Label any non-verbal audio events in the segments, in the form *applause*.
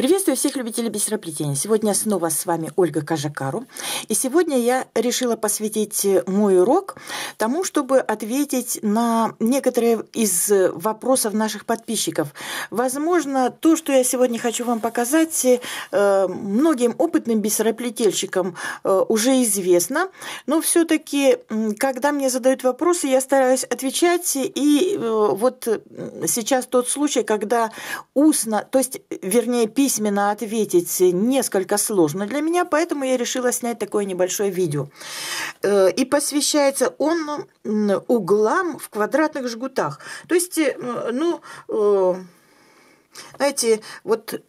Приветствую всех любителей бисероплетения. Сегодня снова с вами Ольга Кажакару. И сегодня я решила посвятить мой урок тому, чтобы ответить на некоторые из вопросов наших подписчиков. Возможно, то, что я сегодня хочу вам показать, э, многим опытным бисероплетельщикам э, уже известно, но все таки когда мне задают вопросы, я стараюсь отвечать. И э, вот сейчас тот случай, когда устно, то есть, вернее, письменно, письменно ответить несколько сложно для меня, поэтому я решила снять такое небольшое видео. Э, и посвящается он углам в квадратных жгутах. То есть, э, ну, э, знаете, вот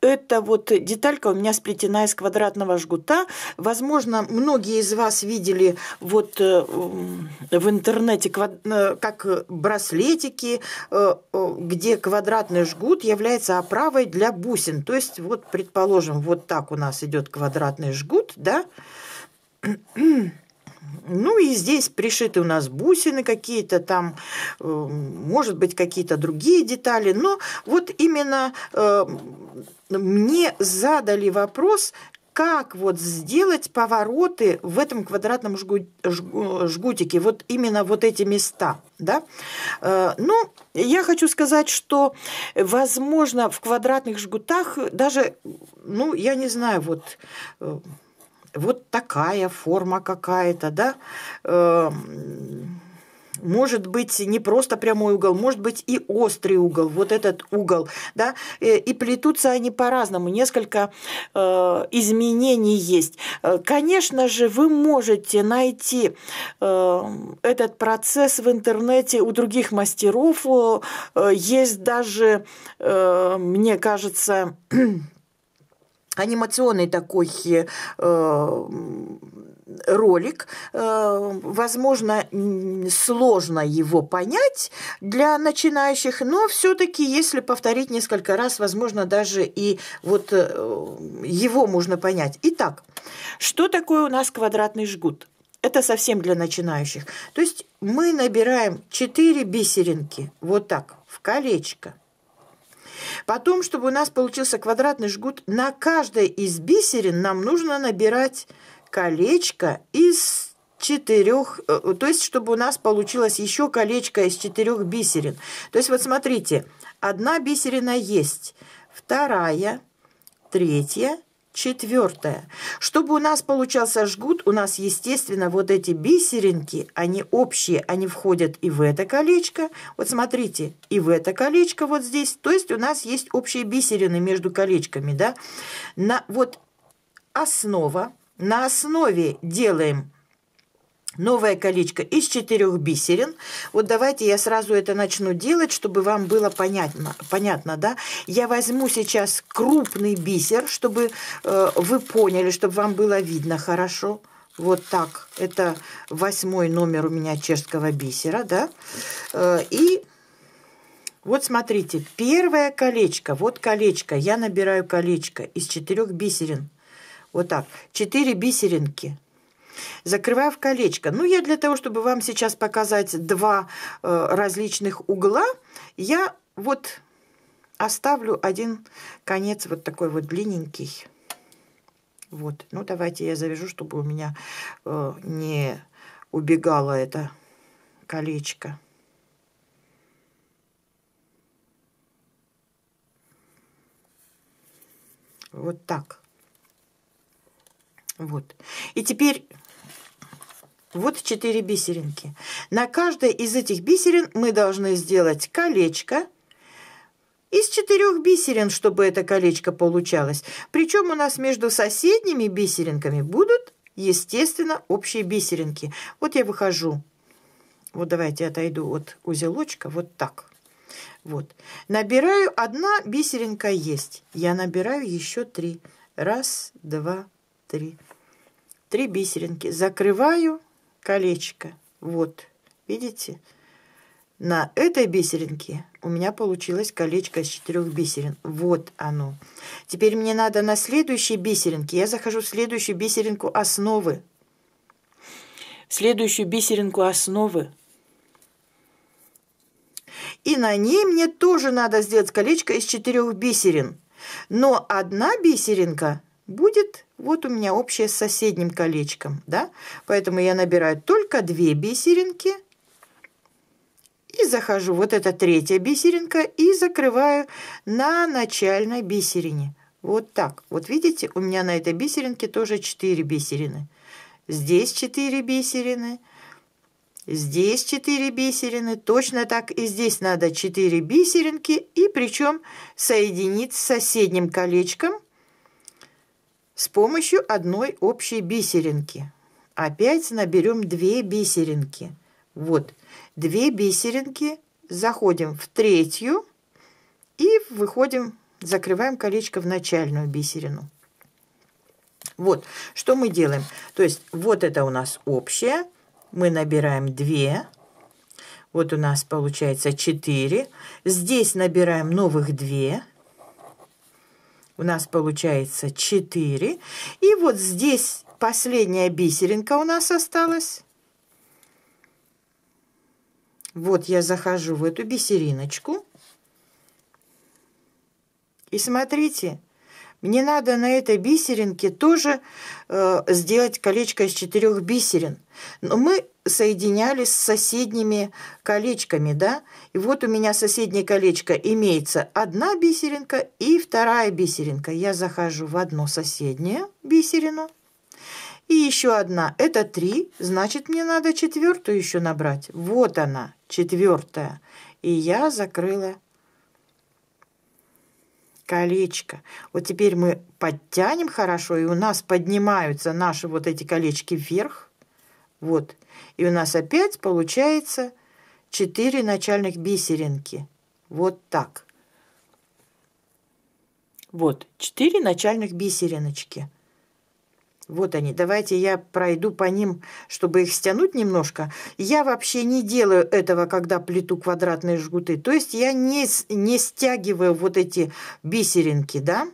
это вот деталька у меня сплетена из квадратного жгута. Возможно, многие из вас видели вот э, в интернете э, как браслетики, э, где квадратный жгут является оправой для бусин. То есть, вот, предположим, вот так у нас идет квадратный жгут, да, ну и здесь пришиты у нас бусины какие-то там, э, может быть, какие-то другие детали. Но вот именно э, мне задали вопрос, как вот сделать повороты в этом квадратном жгутике, вот именно вот эти места, да? Э, ну, я хочу сказать, что, возможно, в квадратных жгутах даже, ну, я не знаю, вот вот такая форма какая-то, да, эм, может быть не просто прямой угол, может быть и острый угол, вот этот угол, да, э, и плетутся они по-разному, несколько э, изменений есть. Э, конечно же, вы можете найти э, этот процесс в интернете у других мастеров, э, есть даже, э, мне кажется, *clears throat* анимационный такой э, ролик. Э, возможно, сложно его понять для начинающих, но все-таки, если повторить несколько раз, возможно, даже и вот э, его можно понять. Итак, что такое у нас квадратный жгут? Это совсем для начинающих. То есть мы набираем 4 бисеринки вот так в колечко – Потом, чтобы у нас получился квадратный жгут, на каждой из бисерин нам нужно набирать колечко из четырех, э, то есть, чтобы у нас получилось еще колечко из четырех бисерин. То есть, вот смотрите, одна бисерина есть, вторая, третья, Четвертое. Чтобы у нас получался жгут, у нас, естественно, вот эти бисеринки, они общие, они входят и в это колечко. Вот смотрите, и в это колечко вот здесь. То есть у нас есть общие бисерины между колечками, да. На, вот основа. На основе делаем Новое колечко из четырех бисерин. Вот давайте я сразу это начну делать, чтобы вам было понятно. Понятно, да? Я возьму сейчас крупный бисер, чтобы э, вы поняли, чтобы вам было видно хорошо. Вот так. Это восьмой номер у меня чешского бисера, да? Э, и вот смотрите, первое колечко, вот колечко. Я набираю колечко из четырех бисерин. Вот так. Четыре бисеринки закрывая в колечко. Ну, я для того, чтобы вам сейчас показать два э, различных угла, я вот оставлю один конец вот такой вот длинненький. Вот, ну давайте я завяжу, чтобы у меня э, не убегало это колечко. Вот так. Вот. И теперь вот 4 бисеринки. На каждой из этих бисерин мы должны сделать колечко из четырех бисерин, чтобы это колечко получалось. Причем у нас между соседними бисеринками будут, естественно, общие бисеринки. Вот я выхожу. Вот давайте отойду от узелочка вот так. Вот. Набираю, одна бисеринка есть. Я набираю еще три. Раз, два, три. Три бисеринки. Закрываю колечко. Вот, видите? На этой бисеринке у меня получилось колечко из четырех бисерин. Вот оно. Теперь мне надо на следующей бисеринке. Я захожу в следующую бисеринку основы. В следующую бисеринку основы. И на ней мне тоже надо сделать колечко из четырех бисерин. Но одна бисеринка будет вот у меня общее с соседним колечком, да? Поэтому я набираю только две бисеринки и захожу, вот это третья бисеринка, и закрываю на начальной бисерине. Вот так. Вот видите, у меня на этой бисеринке тоже 4 бисерины. Здесь 4 бисерины, здесь 4 бисерины. Точно так и здесь надо 4 бисеринки, и причем соединить с соседним колечком – с помощью одной общей бисеринки. Опять наберем две бисеринки. Вот, две бисеринки, заходим в третью и выходим, закрываем колечко в начальную бисерину. Вот, что мы делаем. То есть, вот это у нас общее. Мы набираем 2. Вот у нас получается 4. Здесь набираем новых 2 у нас получается 4. И вот здесь последняя бисеринка у нас осталась. Вот я захожу в эту бисериночку. И смотрите, мне надо на этой бисеринке тоже э, сделать колечко из четырех бисерин. Но мы соединялись с соседними колечками, да? И вот у меня соседнее колечко имеется одна бисеринка и вторая бисеринка. Я захожу в одну соседнюю бисерину и еще одна. Это три, значит мне надо четвертую еще набрать. Вот она, четвертая. И я закрыла колечко. Вот теперь мы подтянем хорошо, и у нас поднимаются наши вот эти колечки вверх. Вот. И у нас опять получается 4 начальных бисеринки. Вот так. Вот, 4 начальных бисериночки. Вот они, давайте я пройду по ним, чтобы их стянуть немножко. Я вообще не делаю этого, когда плету квадратные жгуты. То есть я не, не стягиваю вот эти бисеринки, да?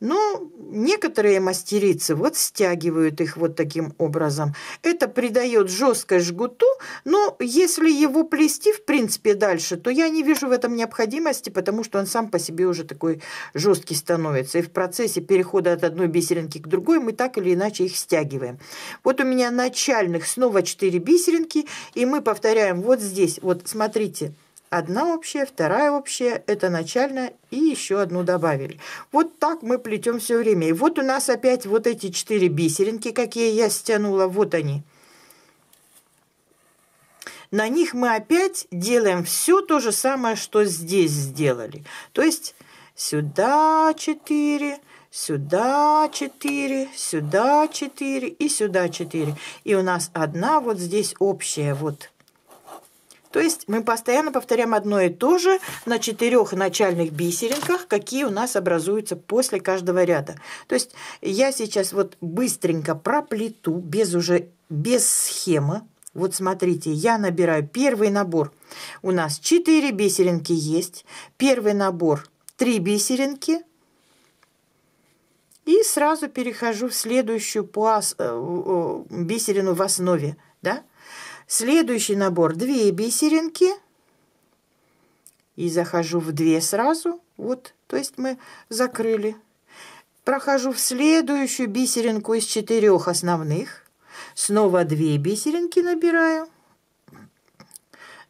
Но ну, некоторые мастерицы вот стягивают их вот таким образом. Это придает жесткость жгуту, но если его плести, в принципе, дальше, то я не вижу в этом необходимости, потому что он сам по себе уже такой жесткий становится. И в процессе перехода от одной бисеринки к другой мы так или иначе их стягиваем. Вот у меня начальных снова 4 бисеринки, и мы повторяем вот здесь. Вот смотрите. Смотрите Одна общая, вторая общая, это начальная, и еще одну добавили. Вот так мы плетем все время. И вот у нас опять вот эти четыре бисеринки, какие я стянула, вот они. На них мы опять делаем все то же самое, что здесь сделали. То есть сюда 4, сюда 4, сюда 4 и сюда 4. И у нас одна вот здесь общая, вот то есть мы постоянно повторяем одно и то же на четырех начальных бисеринках, какие у нас образуются после каждого ряда. То есть я сейчас вот быстренько проплету без уже без схемы. Вот смотрите, я набираю первый набор. У нас 4 бисеринки есть. Первый набор 3 бисеринки. И сразу перехожу в следующую пласт э, э, бисерину в основе. Да? Следующий набор две бисеринки. И захожу в две сразу. Вот, то есть мы закрыли. Прохожу в следующую бисеринку из четырех основных. Снова две бисеринки набираю.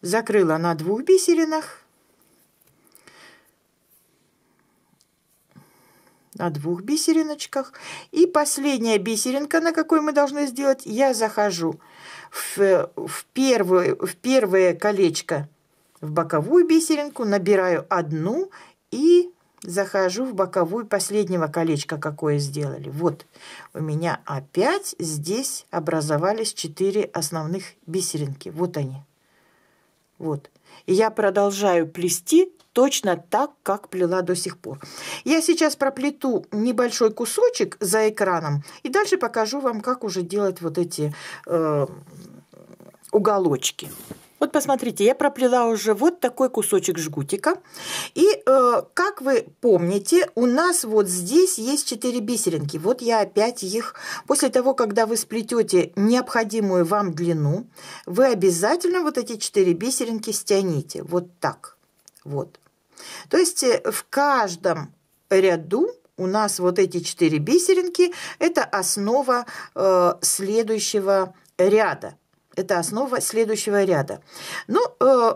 Закрыла на двух бисеринах. на двух бисериночках. И последняя бисеринка, на какой мы должны сделать, я захожу в, в, первое, в первое колечко в боковую бисеринку, набираю одну и захожу в боковую последнего колечка, какое сделали. Вот у меня опять здесь образовались 4 основных бисеринки. Вот они. Вот. И я продолжаю плести точно так, как плела до сих пор. Я сейчас проплету небольшой кусочек за экраном и дальше покажу вам, как уже делать вот эти э, уголочки. Вот посмотрите, я проплела уже вот такой кусочек жгутика. И, э, как вы помните, у нас вот здесь есть 4 бисеринки. Вот я опять их... После того, когда вы сплетете необходимую вам длину, вы обязательно вот эти 4 бисеринки стяните. Вот так. Вот. То есть э, в каждом ряду у нас вот эти четыре бисеринки – это основа э, следующего ряда. Это основа следующего ряда. Ну, э,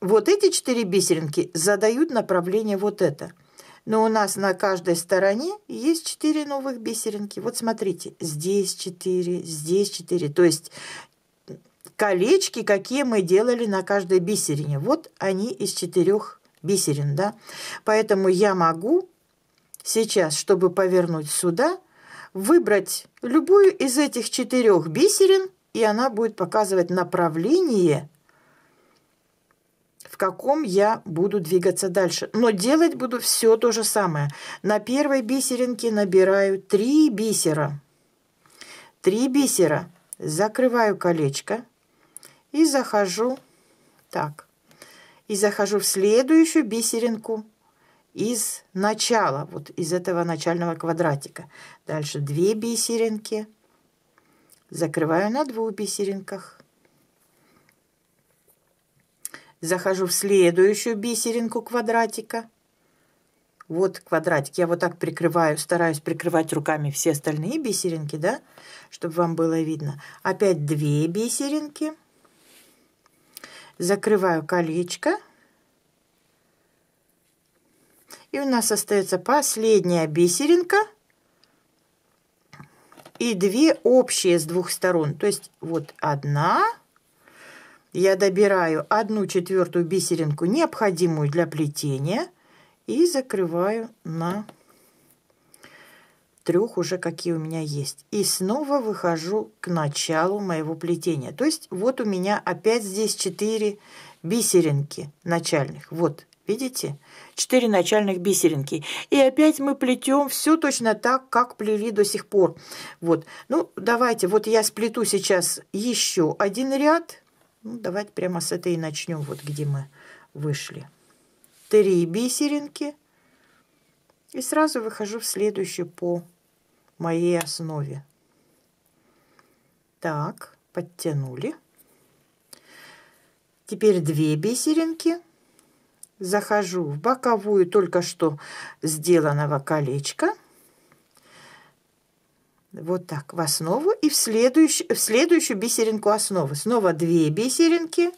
вот эти четыре бисеринки задают направление вот это. Но у нас на каждой стороне есть четыре новых бисеринки. Вот смотрите, здесь четыре, здесь четыре. То есть колечки, какие мы делали на каждой бисерине. Вот они из четырех бисерин, да. Поэтому я могу сейчас, чтобы повернуть сюда, выбрать любую из этих четырех бисерин, и она будет показывать направление, в каком я буду двигаться дальше. Но делать буду все то же самое. На первой бисеринке набираю три бисера. три бисера. Закрываю колечко и захожу так. И захожу в следующую бисеринку из начала, вот из этого начального квадратика. Дальше две бисеринки. Закрываю на двух бисеринках. Захожу в следующую бисеринку квадратика. Вот квадратик. Я вот так прикрываю, стараюсь прикрывать руками все остальные бисеринки, да, чтобы вам было видно. Опять две бисеринки закрываю колечко. И у нас остается последняя бисеринка и две общие с двух сторон. То есть вот одна. Я добираю одну четвертую бисеринку, необходимую для плетения, и закрываю на трех уже какие у меня есть. И снова выхожу к началу моего плетения. То есть вот у меня опять здесь 4 бисеринки начальных. Вот, видите? 4 начальных бисеринки. И опять мы плетем все точно так, как плели до сих пор. Вот, ну давайте, вот я сплету сейчас еще один ряд. Ну, давайте прямо с этой и начнем, вот где мы вышли. 3 бисеринки. И сразу выхожу в следующую по моей основе. Так, подтянули. Теперь две бисеринки. Захожу в боковую только что сделанного колечка. Вот так, в основу. И в, следующую, в следующую бисеринку основы. Снова две бисеринки.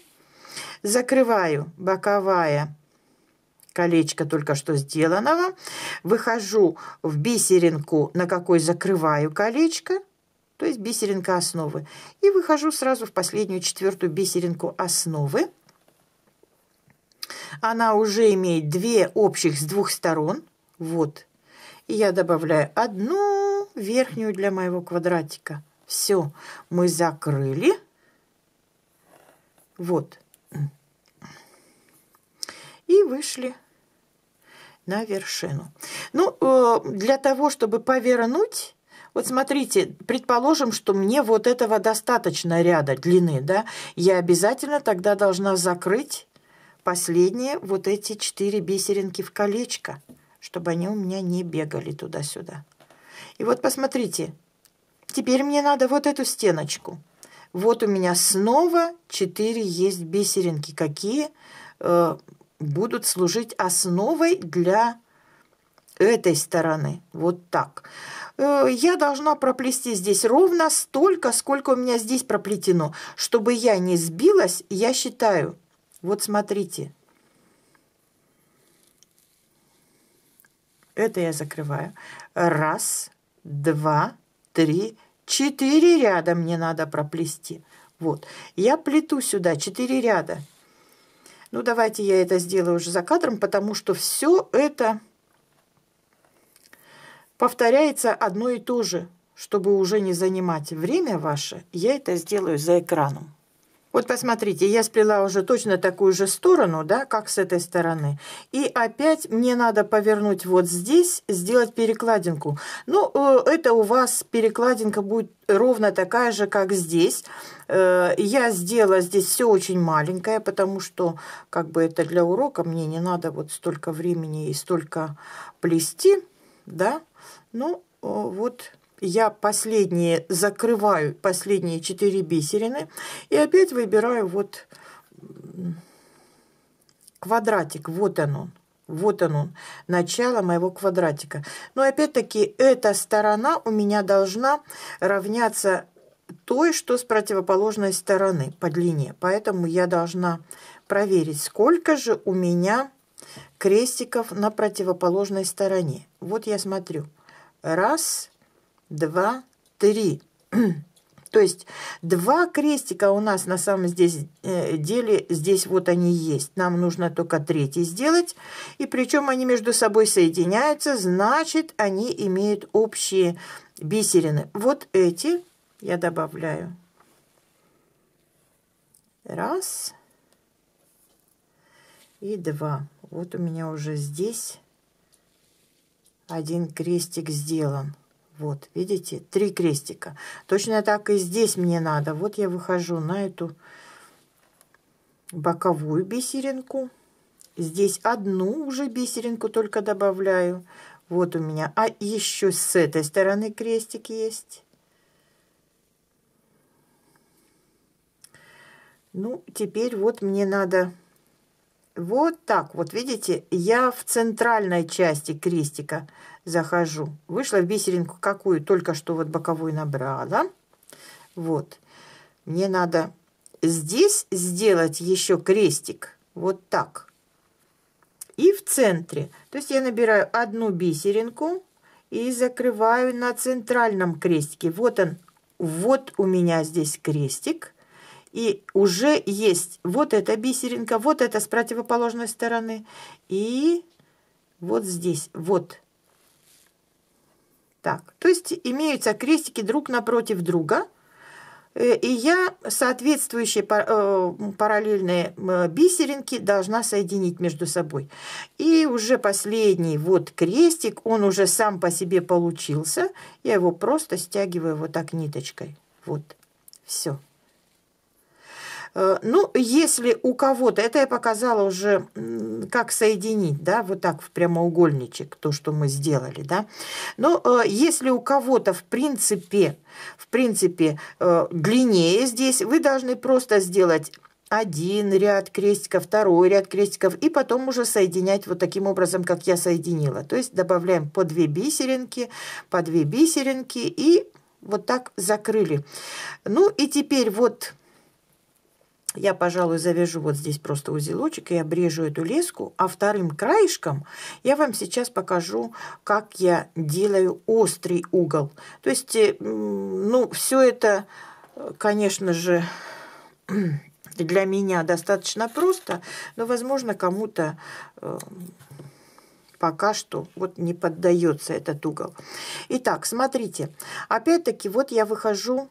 Закрываю боковая колечка только что сделанного, выхожу в бисеринку, на какой закрываю колечко, то есть бисеринка основы, и выхожу сразу в последнюю четвертую бисеринку основы. Она уже имеет две общих с двух сторон, вот. И я добавляю одну верхнюю для моего квадратика. Все, мы закрыли. Вот. И вышли на вершину. Ну, э, для того, чтобы повернуть, вот смотрите, предположим, что мне вот этого достаточно ряда длины, да, я обязательно тогда должна закрыть последние вот эти четыре бисеринки в колечко, чтобы они у меня не бегали туда-сюда. И вот посмотрите, теперь мне надо вот эту стеночку. Вот у меня снова 4 есть бисеринки. Какие? Э, будут служить основой для этой стороны. Вот так. Э, я должна проплести здесь ровно столько, сколько у меня здесь проплетено. Чтобы я не сбилась, я считаю. Вот смотрите. Это я закрываю. Раз, два, три, четыре ряда мне надо проплести. Вот. Я плету сюда четыре ряда. Ну, давайте я это сделаю уже за кадром, потому что все это повторяется одно и то же. Чтобы уже не занимать время ваше, я это сделаю за экраном. Вот посмотрите, я сплела уже точно такую же сторону, да, как с этой стороны. И опять мне надо повернуть вот здесь, сделать перекладинку. Ну, э, это у вас перекладинка будет ровно такая же, как здесь. Э, я сделала здесь все очень маленькое, потому что как бы это для урока мне не надо вот столько времени и столько плести, да. Ну, э, вот я последние закрываю, последние 4 бисерины и опять выбираю вот квадратик, вот он он. Вот он, он, начало моего квадратика. Но опять-таки эта сторона у меня должна равняться той, что с противоположной стороны по длине. Поэтому я должна проверить, сколько же у меня крестиков на противоположной стороне. Вот я смотрю. Раз, два, три. *clears throat* То есть два крестика у нас на самом здесь, э, деле, здесь вот они есть. Нам нужно только третий сделать. И причем они между собой соединяются, значит, они имеют общие бисерины. Вот эти я добавляю. Раз и два. Вот у меня уже здесь один крестик сделан. Вот, видите, три крестика. Точно так и здесь мне надо. Вот я выхожу на эту боковую бисеринку. Здесь одну уже бисеринку только добавляю. Вот у меня. А еще с этой стороны крестик есть. Ну, теперь вот мне надо вот так. Вот видите, я в центральной части крестика захожу. Вышла в бисеринку какую, только что вот боковую набрала. Вот. Мне надо здесь сделать еще крестик. Вот так. И в центре. То есть я набираю одну бисеринку и закрываю на центральном крестике. Вот он. Вот у меня здесь крестик. И уже есть вот эта бисеринка, вот эта с противоположной стороны. И вот здесь, вот. Так, то есть имеются крестики друг напротив друга. Э, и я соответствующие э, параллельные э, бисеринки должна соединить между собой. И уже последний вот крестик, он уже сам по себе получился. Я его просто стягиваю вот так ниточкой. Вот, все. Э, ну, если у кого-то, это я показала уже, как соединить, да, вот так в прямоугольничек, то, что мы сделали, да. Но э, если у кого-то, в принципе, в принципе, э, длиннее здесь, вы должны просто сделать один ряд крестиков, второй ряд крестиков, и потом уже соединять вот таким образом, как я соединила. То есть добавляем по две бисеринки, по две бисеринки, и вот так закрыли. Ну и теперь вот я, пожалуй, завяжу вот здесь просто узелочек и обрежу эту леску, а вторым краешком я вам сейчас покажу, как я делаю острый угол. То есть, э, ну, все это, конечно же, *clears throat* для меня достаточно просто, но, возможно, кому-то э, пока что вот не поддается этот угол. Итак, смотрите, опять-таки вот я выхожу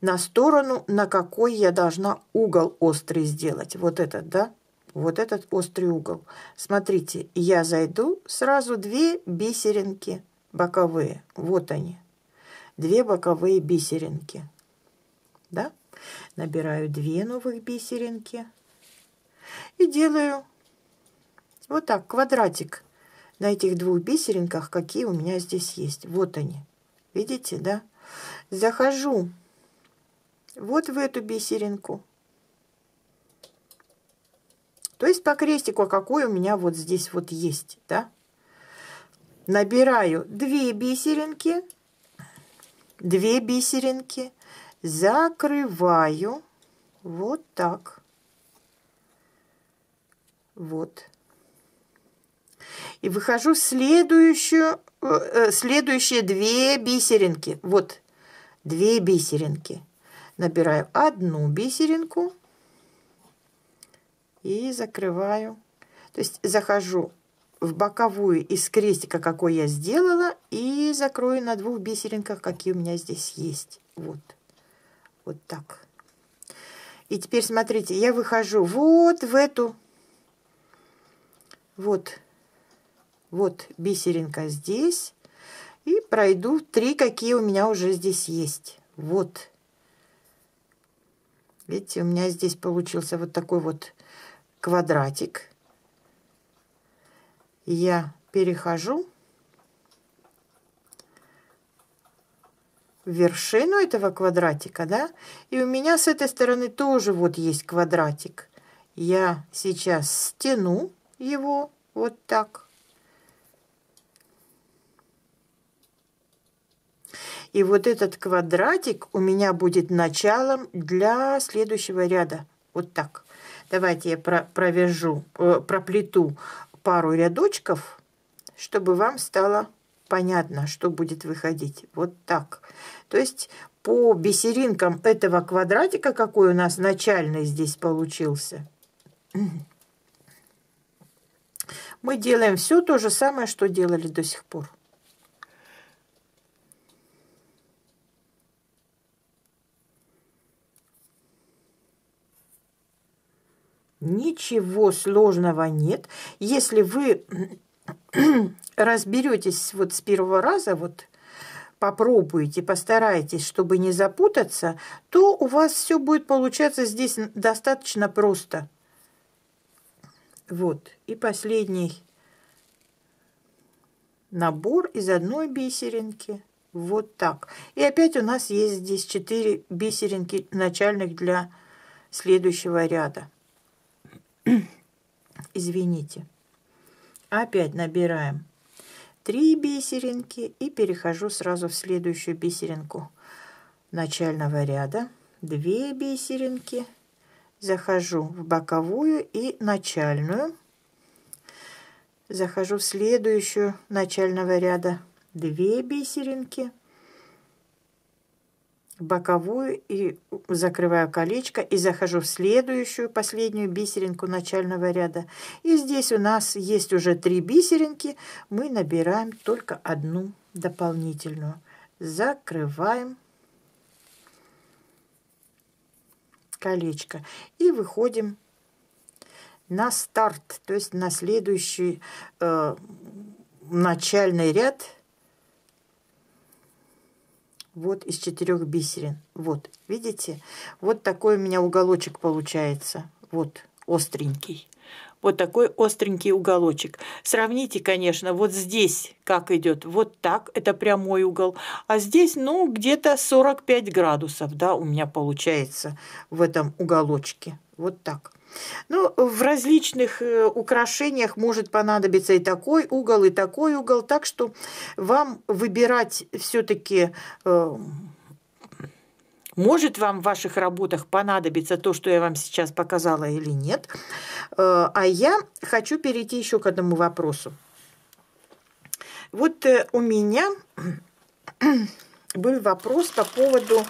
на сторону, на какой я должна угол острый сделать. Вот этот, да? Вот этот острый угол. Смотрите, я зайду сразу две бисеринки боковые. Вот они. Две боковые бисеринки. Да? Набираю две новых бисеринки. И делаю вот так, квадратик на этих двух бисеринках, какие у меня здесь есть. Вот они. Видите, да? Захожу вот в эту бисеринку. То есть по крестику, а какой у меня вот здесь вот есть, да? Набираю две бисеринки, две бисеринки, закрываю вот так. Вот. И выхожу следующую, э, э, следующие две бисеринки. Вот, две бисеринки набираю одну бисеринку и закрываю. То есть захожу в боковую из крестика, какой я сделала, и закрою на двух бисеринках, какие у меня здесь есть. Вот. Вот так. И теперь смотрите, я выхожу вот в эту, вот, вот бисеринка здесь, и пройду три, какие у меня уже здесь есть. Вот. Видите, у меня здесь получился вот такой вот квадратик. Я перехожу в вершину этого квадратика, да, и у меня с этой стороны тоже вот есть квадратик. Я сейчас стяну его вот так. И вот этот квадратик у меня будет началом для следующего ряда. Вот так. Давайте я про провяжу, э, проплету пару рядочков, чтобы вам стало понятно, что будет выходить. Вот так. То есть по бисеринкам этого квадратика, какой у нас начальный здесь получился, мы делаем все то же самое, что делали до сих пор. Ничего сложного нет, если вы *clears throat* разберетесь вот с первого раза, вот попробуйте, постарайтесь, чтобы не запутаться, то у вас все будет получаться здесь достаточно просто. Вот, и последний набор из одной бисеринки. Вот так. И опять у нас есть здесь 4 бисеринки начальных для следующего ряда. *clears throat* Извините. Опять набираем три бисеринки и перехожу сразу в следующую бисеринку начального ряда. Две бисеринки. Захожу в боковую и начальную. Захожу в следующую начального ряда. Две бисеринки боковую и закрываю колечко и захожу в следующую последнюю бисеринку начального ряда и здесь у нас есть уже три бисеринки мы набираем только одну дополнительную закрываем колечко и выходим на старт то есть на следующий э, начальный ряд вот из четырех бисерин. Вот, видите? Вот такой у меня уголочек получается. Вот, остренький. Вот такой остренький уголочек. Сравните, конечно, вот здесь как идет, вот так, это прямой угол. А здесь, ну, где-то 45 градусов, да, у меня получается в этом уголочке. Вот так. Ну, в различных э, украшениях может понадобиться и такой угол, и такой угол, так что вам выбирать все-таки э, может вам в ваших работах понадобиться то, что я вам сейчас показала или нет. Э, а я хочу перейти еще к одному вопросу. Вот у меня *clears throat* был вопрос по поводу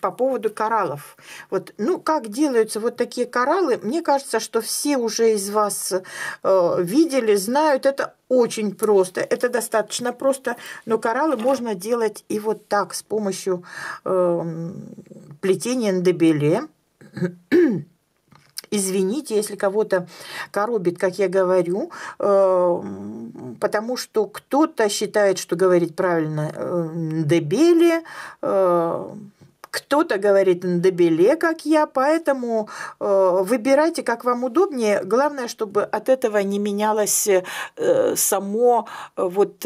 по поводу кораллов. Вот, ну, как делаются вот такие кораллы, мне кажется, что все уже из вас э, видели, знают, это очень просто, это достаточно просто, но кораллы можно делать и вот так, с помощью э, плетения ндебеле. *clears throat* Извините, если кого-то коробит, как я говорю, эм, потому что кто-то считает, что говорит правильно э, дебели, э, кто-то говорит на добеле, как я, поэтому э, выбирайте, как вам удобнее. Главное, чтобы от этого не менялось э, само, э, вот,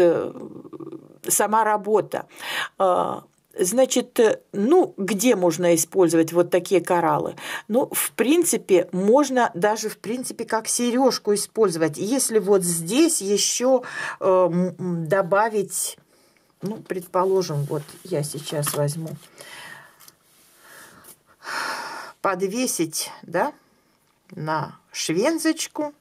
сама работа. А, значит, ну, где можно использовать вот такие кораллы? Ну, в принципе, можно даже, в принципе, как сережку использовать. Если вот здесь еще э, добавить, ну, предположим, вот я сейчас возьму, подвесить, да, на швензочку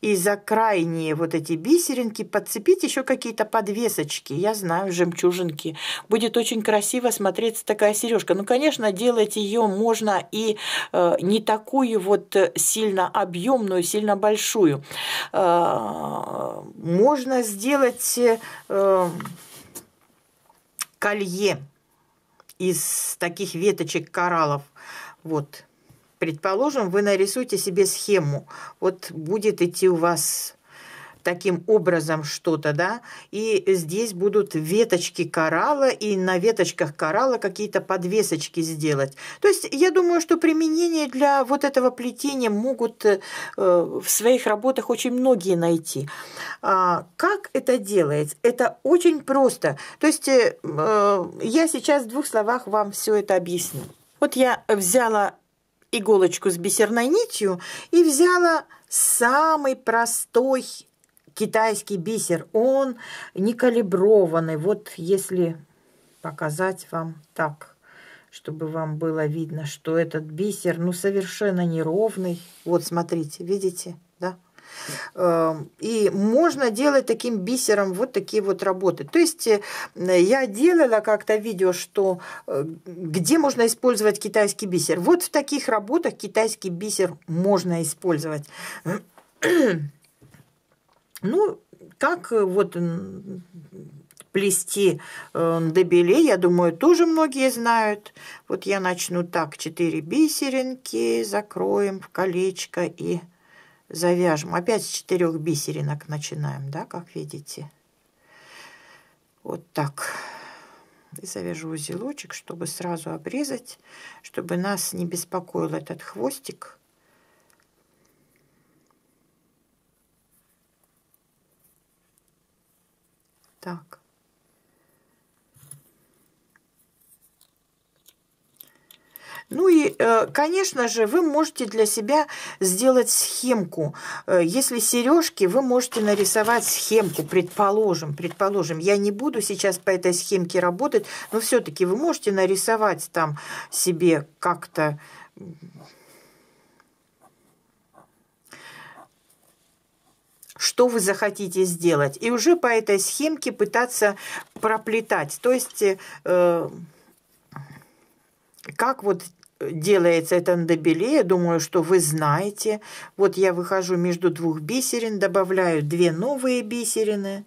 и за крайние вот эти бисеринки подцепить еще какие-то подвесочки. Я знаю, жемчужинки. Будет очень красиво смотреться такая сережка. Ну, конечно, делать ее можно и э, не такую вот э, сильно объемную, сильно большую. Э, можно сделать э, э колье из таких веточек кораллов. Вот. Предположим, вы нарисуете себе схему. Вот будет идти у вас таким образом что-то, да, и здесь будут веточки коралла, и на веточках коралла какие-то подвесочки сделать. То есть я думаю, что применение для вот этого плетения могут э, в своих работах очень многие найти. А, как это делается? Это очень просто. То есть э, э, я сейчас в двух словах вам все это объясню. Вот я взяла иголочку с бисерной нитью и взяла самый простой китайский бисер. Он не калиброванный. Вот если показать вам так, чтобы вам было видно, что этот бисер, ну, совершенно неровный. Вот, смотрите, видите, да? Эм, и можно делать таким бисером вот такие вот работы. То есть э, я делала как-то видео, что э, где можно использовать китайский бисер. Вот в таких работах китайский бисер можно использовать. Ну, как э, вот плести э, дебеле, я думаю, тоже многие знают. Вот я начну так, 4 бисеринки, закроем в колечко и завяжем. Опять с 4 бисеринок начинаем, да, как видите. Вот так. И завяжу узелочек, чтобы сразу обрезать, чтобы нас не беспокоил этот хвостик. Так. Ну и, э, конечно же, вы можете для себя сделать схемку. Э, если сережки, вы можете нарисовать схемку, предположим, предположим. Я не буду сейчас по этой схемке работать, но все-таки вы можете нарисовать там себе как-то что вы захотите сделать. И уже по этой схемке пытаться проплетать. То есть, э, как вот делается это на добеле, я думаю, что вы знаете. Вот я выхожу между двух бисерин, добавляю две новые бисерины.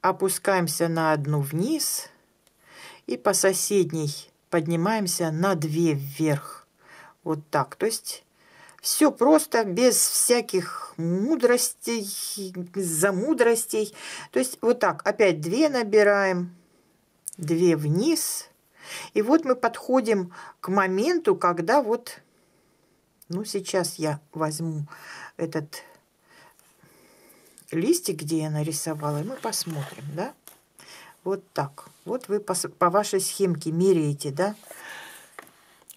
Опускаемся на одну вниз и по соседней поднимаемся на 2 вверх. Вот так. То есть все просто, без всяких мудростей, замудростей. То есть вот так. Опять 2 набираем, 2 вниз. И вот мы подходим к моменту, когда вот... Ну, сейчас я возьму этот листик, где я нарисовала, и мы посмотрим, да? Вот так. Вот вы по, по вашей схемке меряете, да?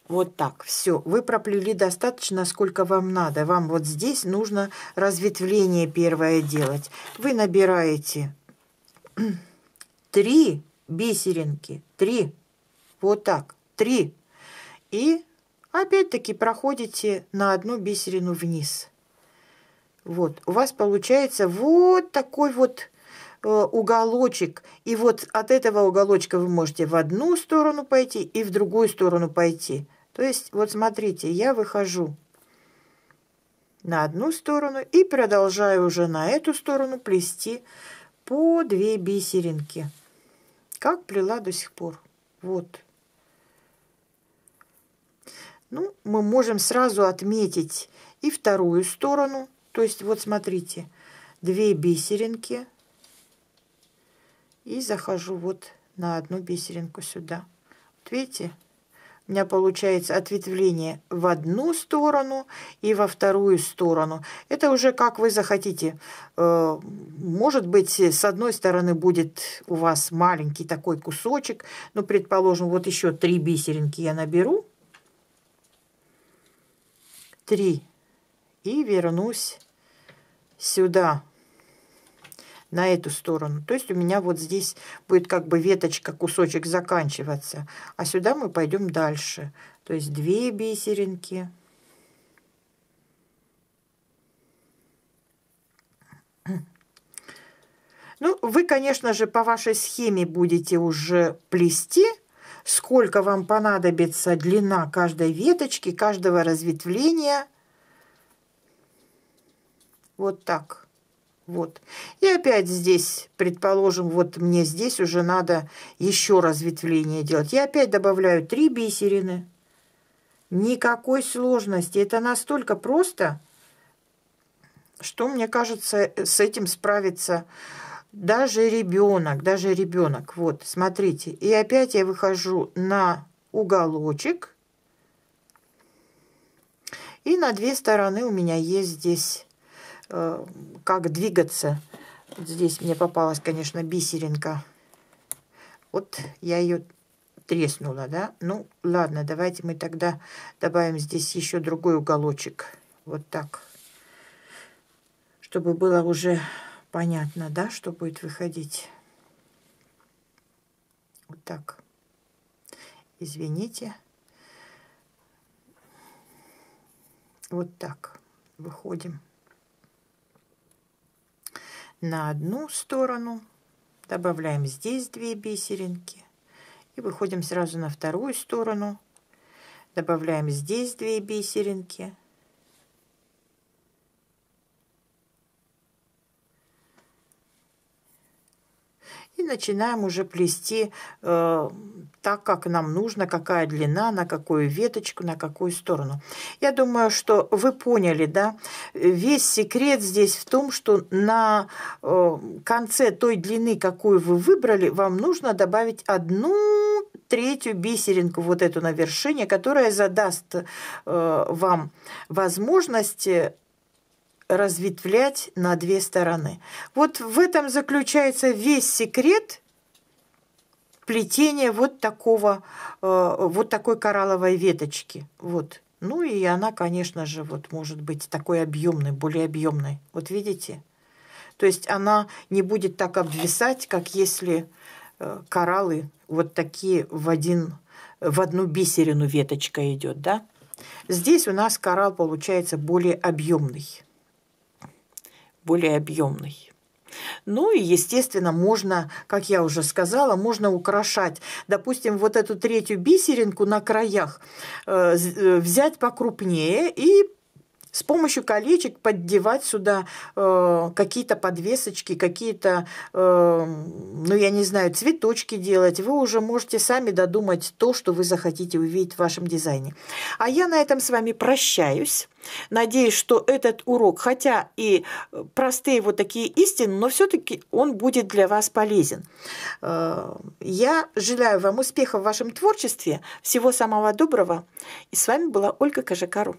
Вот так, все. Вы проплели достаточно, сколько вам надо. Вам вот здесь нужно разветвление первое делать. Вы набираете *clears throat* три бисеринки, три. вот так, Три. И опять-таки проходите на одну бисерину вниз. Вот, у вас получается вот такой вот Э, уголочек, и вот от этого уголочка вы можете в одну сторону пойти и в другую сторону пойти. То есть, вот смотрите, я выхожу на одну сторону и продолжаю уже на эту сторону плести по две бисеринки, как плела до сих пор. Вот. Ну, мы можем сразу отметить и вторую сторону. То есть, вот смотрите, две бисеринки – и захожу вот на одну бисеринку сюда. Вот видите, у меня получается ответвление в одну сторону и во вторую сторону. Это уже как вы захотите. Э, может быть, с одной стороны будет у вас маленький такой кусочек. Ну, предположим, вот еще три бисеринки я наберу. Три. И вернусь сюда на эту сторону. То есть у меня вот здесь будет как бы веточка, кусочек заканчиваться. А сюда мы пойдем дальше. То есть две бисеринки. Ну, вы, конечно же, по вашей схеме будете уже плести, сколько вам понадобится длина каждой веточки, каждого разветвления. Вот так. Вот. И опять здесь, предположим, вот мне здесь уже надо еще разветвление делать. Я опять добавляю 3 бисерины. Никакой сложности. Это настолько просто, что, мне кажется, с этим справится даже ребенок. Даже ребенок. Вот, смотрите. И опять я выхожу на уголочек. И на две стороны у меня есть здесь Э, как двигаться. Вот здесь мне попалась, конечно, бисеринка. Вот я ее треснула, да? Ну, ладно, давайте мы тогда добавим здесь еще другой уголочек. Вот так. Чтобы было уже понятно, да, что будет выходить. Вот так. Извините. Вот так. Выходим на одну сторону, добавляем здесь две бисеринки и выходим сразу на вторую сторону, добавляем здесь две бисеринки, и начинаем уже плести э, так, как нам нужно, какая длина, на какую веточку, на какую сторону. Я думаю, что вы поняли, да, весь секрет здесь в том, что на э, конце той длины, какую вы выбрали, вам нужно добавить одну третью бисеринку, вот эту на вершине, которая задаст э, вам возможность разветвлять на две стороны. Вот в этом заключается весь секрет плетения вот такого, э, вот такой коралловой веточки. Вот. Ну и она, конечно же, вот может быть такой объемной, более объемной. Вот видите? То есть она не будет так обвисать, как если э, кораллы вот такие в, один, в одну бисерину веточка идет, да? Здесь у нас коралл получается более объемный более объемный. Ну и, естественно, можно, как я уже сказала, можно украшать. Допустим, вот эту третью бисеринку на краях э, э, взять покрупнее и с помощью колечек поддевать сюда э, какие-то подвесочки, какие-то, э, ну я не знаю, цветочки делать. Вы уже можете сами додумать то, что вы захотите увидеть в вашем дизайне. А я на этом с вами прощаюсь. Надеюсь, что этот урок, хотя и э, простые вот такие истины, но все-таки он будет для вас полезен. Э, я желаю вам успехов в вашем творчестве. Всего самого доброго. И с вами была Ольга Кожакару.